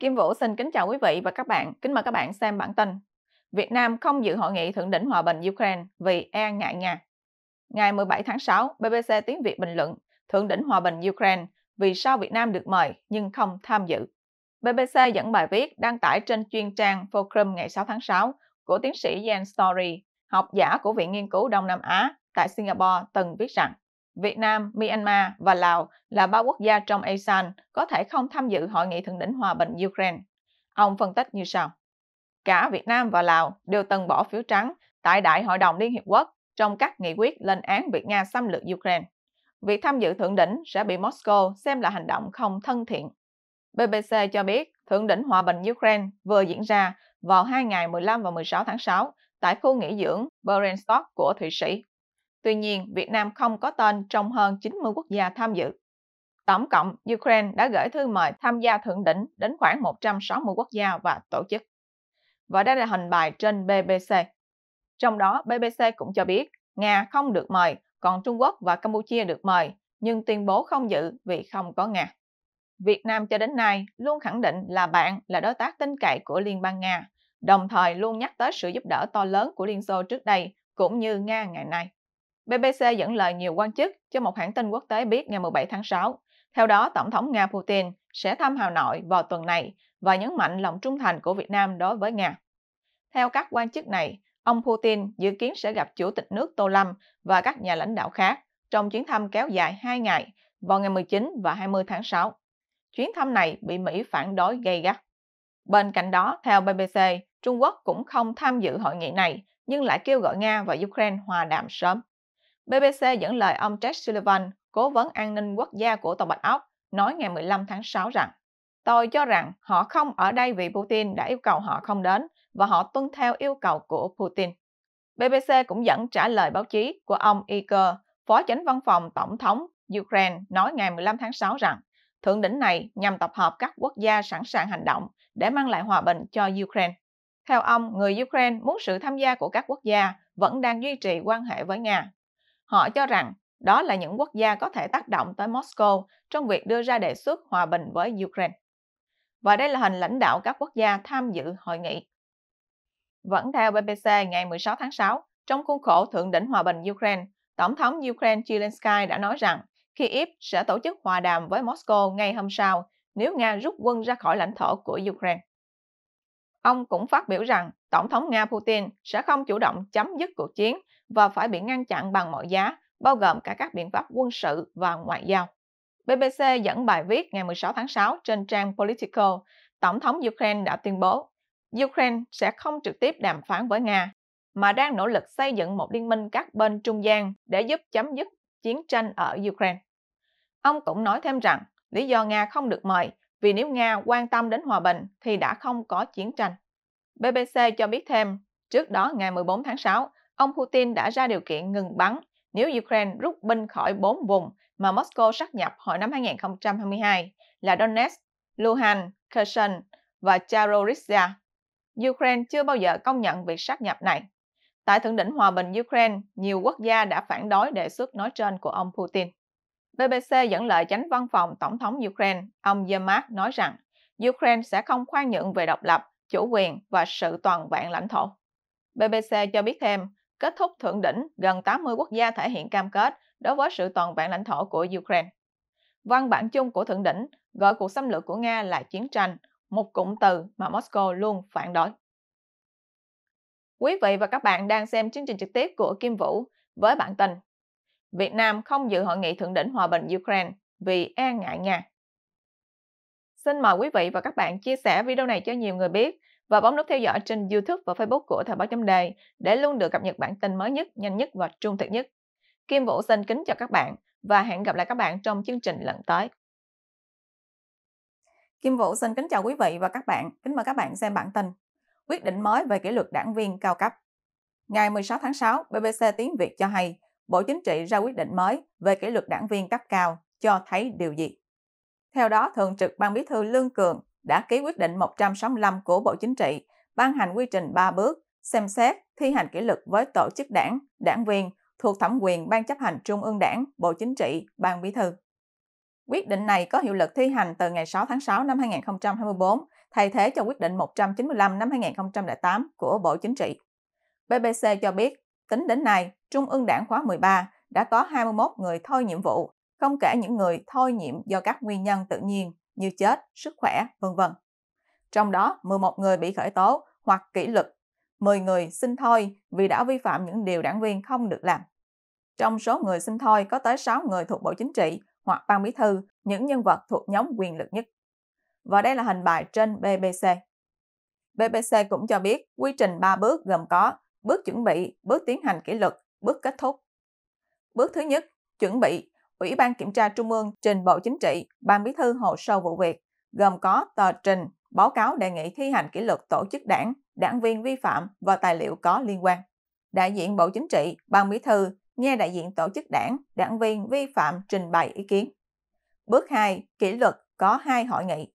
Kim Vũ xin kính chào quý vị và các bạn. Kính mời các bạn xem bản tin. Việt Nam không dự hội nghị thượng đỉnh hòa bình Ukraine vì e ngại Nga. Ngày 17 tháng 6, BBC Tiếng Việt bình luận thượng đỉnh hòa bình Ukraine vì sao Việt Nam được mời nhưng không tham dự. BBC dẫn bài viết đăng tải trên chuyên trang Fulcrum ngày 6 tháng 6 của tiến sĩ Jan Story, học giả của Viện Nghiên cứu Đông Nam Á tại Singapore từng viết rằng Việt Nam, Myanmar và Lào là ba quốc gia trong ASEAN có thể không tham dự hội nghị thượng đỉnh hòa bình Ukraine. Ông phân tích như sau. Cả Việt Nam và Lào đều từng bỏ phiếu trắng tại Đại hội đồng Liên Hiệp Quốc trong các nghị quyết lên án việc Nga xâm lược Ukraine. Việc tham dự thượng đỉnh sẽ bị Moscow xem là hành động không thân thiện. BBC cho biết thượng đỉnh hòa bình Ukraine vừa diễn ra vào hai ngày 15 và 16 tháng 6 tại khu nghỉ dưỡng Berenstock của Thụy Sĩ. Tuy nhiên, Việt Nam không có tên trong hơn 90 quốc gia tham dự. Tổng cộng, Ukraine đã gửi thư mời tham gia thượng đỉnh đến khoảng 160 quốc gia và tổ chức. Và đây là hình bài trên BBC. Trong đó, BBC cũng cho biết Nga không được mời, còn Trung Quốc và Campuchia được mời, nhưng tuyên bố không dự vì không có Nga. Việt Nam cho đến nay luôn khẳng định là bạn là đối tác tin cậy của Liên bang Nga, đồng thời luôn nhắc tới sự giúp đỡ to lớn của Liên Xô trước đây cũng như Nga ngày nay. BBC dẫn lời nhiều quan chức cho một hãng tin quốc tế biết ngày 17 tháng 6. Theo đó, Tổng thống Nga Putin sẽ thăm Hà Nội vào tuần này và nhấn mạnh lòng trung thành của Việt Nam đối với Nga. Theo các quan chức này, ông Putin dự kiến sẽ gặp Chủ tịch nước Tô Lâm và các nhà lãnh đạo khác trong chuyến thăm kéo dài 2 ngày vào ngày 19 và 20 tháng 6. Chuyến thăm này bị Mỹ phản đối gay gắt. Bên cạnh đó, theo BBC, Trung Quốc cũng không tham dự hội nghị này nhưng lại kêu gọi Nga và Ukraine hòa đàm sớm. BBC dẫn lời ông Ted Sullivan, cố vấn an ninh quốc gia của tổng Bạch Ốc, nói ngày 15 tháng 6 rằng Tôi cho rằng họ không ở đây vì Putin đã yêu cầu họ không đến và họ tuân theo yêu cầu của Putin. BBC cũng dẫn trả lời báo chí của ông Iker, phó chánh văn phòng tổng thống Ukraine nói ngày 15 tháng 6 rằng thượng đỉnh này nhằm tập hợp các quốc gia sẵn sàng hành động để mang lại hòa bình cho Ukraine. Theo ông, người Ukraine muốn sự tham gia của các quốc gia vẫn đang duy trì quan hệ với Nga Họ cho rằng đó là những quốc gia có thể tác động tới Moscow trong việc đưa ra đề xuất hòa bình với Ukraine. Và đây là hình lãnh đạo các quốc gia tham dự hội nghị. Vẫn theo BBC ngày 16 tháng 6, trong khuôn khổ thượng đỉnh hòa bình Ukraine, Tổng thống Ukraine Zelensky đã nói rằng khi Kyiv sẽ tổ chức hòa đàm với Moscow ngay hôm sau nếu Nga rút quân ra khỏi lãnh thổ của Ukraine. Ông cũng phát biểu rằng Tổng thống Nga Putin sẽ không chủ động chấm dứt cuộc chiến và phải bị ngăn chặn bằng mọi giá, bao gồm cả các biện pháp quân sự và ngoại giao. BBC dẫn bài viết ngày 16 tháng 6 trên trang Politico, Tổng thống Ukraine đã tuyên bố Ukraine sẽ không trực tiếp đàm phán với Nga, mà đang nỗ lực xây dựng một liên minh các bên trung gian để giúp chấm dứt chiến tranh ở Ukraine. Ông cũng nói thêm rằng lý do Nga không được mời vì nếu Nga quan tâm đến hòa bình thì đã không có chiến tranh. BBC cho biết thêm, trước đó ngày 14 tháng 6, ông Putin đã ra điều kiện ngừng bắn nếu Ukraine rút binh khỏi bốn vùng mà Moscow sát nhập hồi năm 2022 là Donetsk, Luhansk, Kherson và Charorizia. Ukraine chưa bao giờ công nhận việc sát nhập này. Tại thượng đỉnh hòa bình Ukraine, nhiều quốc gia đã phản đối đề xuất nói trên của ông Putin. BBC dẫn lời chánh văn phòng Tổng thống Ukraine, ông Yermak nói rằng Ukraine sẽ không khoan nhượng về độc lập, chủ quyền và sự toàn vẹn lãnh thổ. BBC cho biết thêm, kết thúc thượng đỉnh, gần 80 quốc gia thể hiện cam kết đối với sự toàn vẹn lãnh thổ của Ukraine. Văn bản chung của thượng đỉnh gọi cuộc xâm lược của Nga là chiến tranh, một cụm từ mà Moscow luôn phản đối. Quý vị và các bạn đang xem chương trình trực tiếp của Kim Vũ với bản tin Việt Nam không dự hội nghị thượng đỉnh hòa bình Ukraine vì e ngại Nga. Xin mời quý vị và các bạn chia sẻ video này cho nhiều người biết và bấm nút theo dõi trên YouTube và Facebook của Thời báo chấm đề để luôn được cập nhật bản tin mới nhất, nhanh nhất và trung thực nhất. Kim Vũ xin kính chào các bạn và hẹn gặp lại các bạn trong chương trình lần tới. Kim Vũ xin kính chào quý vị và các bạn. Kính mời các bạn xem bản tin. Quyết định mới về kỷ luật đảng viên cao cấp. Ngày 16 tháng 6, BBC Tiếng Việt cho hay Bộ Chính trị ra quyết định mới về kỷ luật đảng viên cấp cao cho thấy điều gì? Theo đó, Thường trực Ban Bí thư Lương Cường đã ký quyết định 165 của Bộ Chính trị ban hành quy trình 3 bước xem xét thi hành kỷ luật với tổ chức đảng, đảng viên thuộc thẩm quyền Ban chấp hành Trung ương Đảng, Bộ Chính trị, Ban Bí thư. Quyết định này có hiệu lực thi hành từ ngày 6 tháng 6 năm 2024, thay thế cho quyết định 195 năm 2008 của Bộ Chính trị. BBC cho biết, Tính đến nay, Trung ương Đảng khóa 13 đã có 21 người thôi nhiệm vụ, không kể những người thôi nhiệm do các nguyên nhân tự nhiên như chết, sức khỏe, vân vân. Trong đó, 11 người bị khởi tố hoặc kỷ luật, 10 người xin thôi vì đã vi phạm những điều đảng viên không được làm. Trong số người xin thôi có tới 6 người thuộc Bộ Chính trị hoặc Ban Bí thư, những nhân vật thuộc nhóm quyền lực nhất. Và đây là hình bài trên BBC. BBC cũng cho biết quy trình 3 bước gồm có bước chuẩn bị, bước tiến hành kỷ luật, bước kết thúc. Bước thứ nhất, chuẩn bị, Ủy ban Kiểm tra Trung ương trình Bộ Chính trị, Ban Bí thư hồ sơ vụ việc, gồm có tờ trình, báo cáo đề nghị thi hành kỷ luật tổ chức đảng, đảng viên vi phạm và tài liệu có liên quan. Đại diện Bộ Chính trị, Ban Bí thư nghe đại diện tổ chức đảng, đảng viên vi phạm trình bày ý kiến. Bước 2, kỷ luật có hai hội nghị.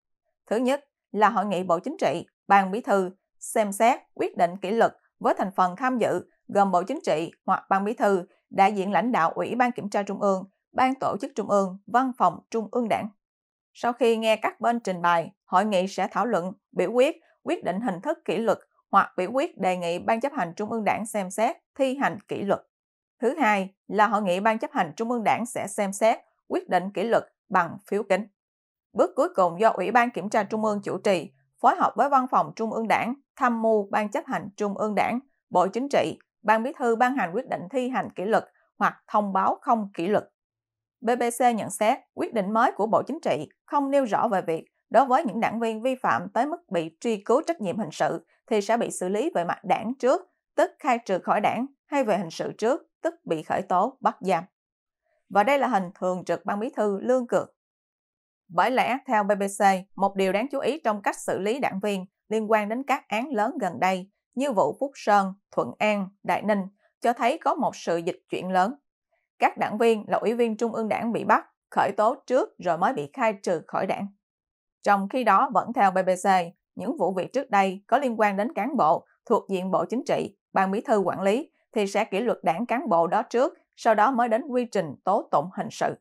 Thứ nhất là hội nghị Bộ Chính trị, Ban Bí thư xem xét quyết định kỷ luật với thành phần tham dự gồm Bộ Chính trị hoặc Ban Bí thư, đại diện lãnh đạo Ủy ban Kiểm tra Trung ương, Ban Tổ chức Trung ương, Văn phòng Trung ương Đảng. Sau khi nghe các bên trình bày, hội nghị sẽ thảo luận, biểu quyết, quyết định hình thức kỷ luật hoặc biểu quyết đề nghị Ban chấp hành Trung ương Đảng xem xét thi hành kỷ luật. Thứ hai là hội nghị Ban chấp hành Trung ương Đảng sẽ xem xét quyết định kỷ luật bằng phiếu kín. Bước cuối cùng do Ủy ban Kiểm tra Trung ương chủ trì, phối hợp với Văn phòng Trung ương Đảng tham mưu Ban chấp hành Trung ương Đảng, Bộ Chính trị, Ban Bí thư ban hành quyết định thi hành kỷ luật hoặc thông báo không kỷ luật. BBC nhận xét quyết định mới của Bộ Chính trị không nêu rõ về việc đối với những đảng viên vi phạm tới mức bị truy cứu trách nhiệm hình sự thì sẽ bị xử lý về mặt đảng trước, tức khai trừ khỏi đảng, hay về hình sự trước, tức bị khởi tố, bắt giam. Và đây là hình thường trực ban bí thư Lương Cường. Bởi lẽ, theo BBC, một điều đáng chú ý trong cách xử lý đảng viên liên quan đến các án lớn gần đây như vụ Phúc Sơn, Thuận An, Đại Ninh cho thấy có một sự dịch chuyển lớn. Các đảng viên là ủy viên Trung ương đảng bị bắt, khởi tố trước rồi mới bị khai trừ khỏi đảng. Trong khi đó, vẫn theo BBC, những vụ việc trước đây có liên quan đến cán bộ thuộc diện Bộ Chính trị, Ban Bí thư quản lý thì sẽ kỷ luật đảng cán bộ đó trước, sau đó mới đến quy trình tố tụng hình sự.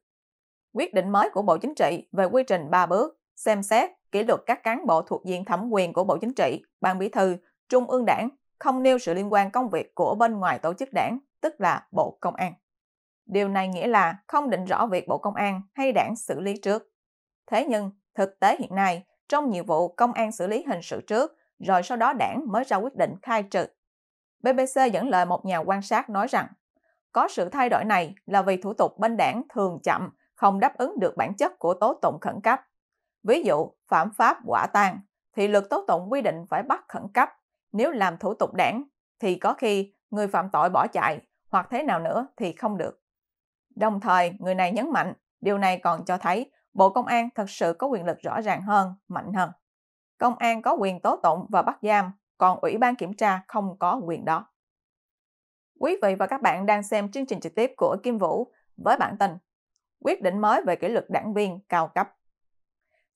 Quyết định mới của Bộ Chính trị về quy trình 3 bước, xem xét, kỷ luật các cán bộ thuộc diện thẩm quyền của Bộ Chính trị, Ban Bí thư, Trung ương Đảng không nêu sự liên quan công việc của bên ngoài tổ chức đảng, tức là Bộ Công an. Điều này nghĩa là không định rõ việc Bộ Công an hay đảng xử lý trước. Thế nhưng, thực tế hiện nay, trong nhiều vụ công an xử lý hình sự trước, rồi sau đó đảng mới ra quyết định khai trừ. BBC dẫn lời một nhà quan sát nói rằng, có sự thay đổi này là vì thủ tục bên đảng thường chậm, không đáp ứng được bản chất của tố tụng khẩn cấp. Ví dụ, phạm pháp quả tang thì luật tố tụng quy định phải bắt khẩn cấp. Nếu làm thủ tục đảng thì có khi người phạm tội bỏ chạy hoặc thế nào nữa thì không được. Đồng thời, người này nhấn mạnh, điều này còn cho thấy Bộ Công an thật sự có quyền lực rõ ràng hơn, mạnh hơn. Công an có quyền tố tụng và bắt giam, còn Ủy ban kiểm tra không có quyền đó. Quý vị và các bạn đang xem chương trình trực tiếp của Kim Vũ với bản tin Quyết định mới về kỷ luật đảng viên cao cấp.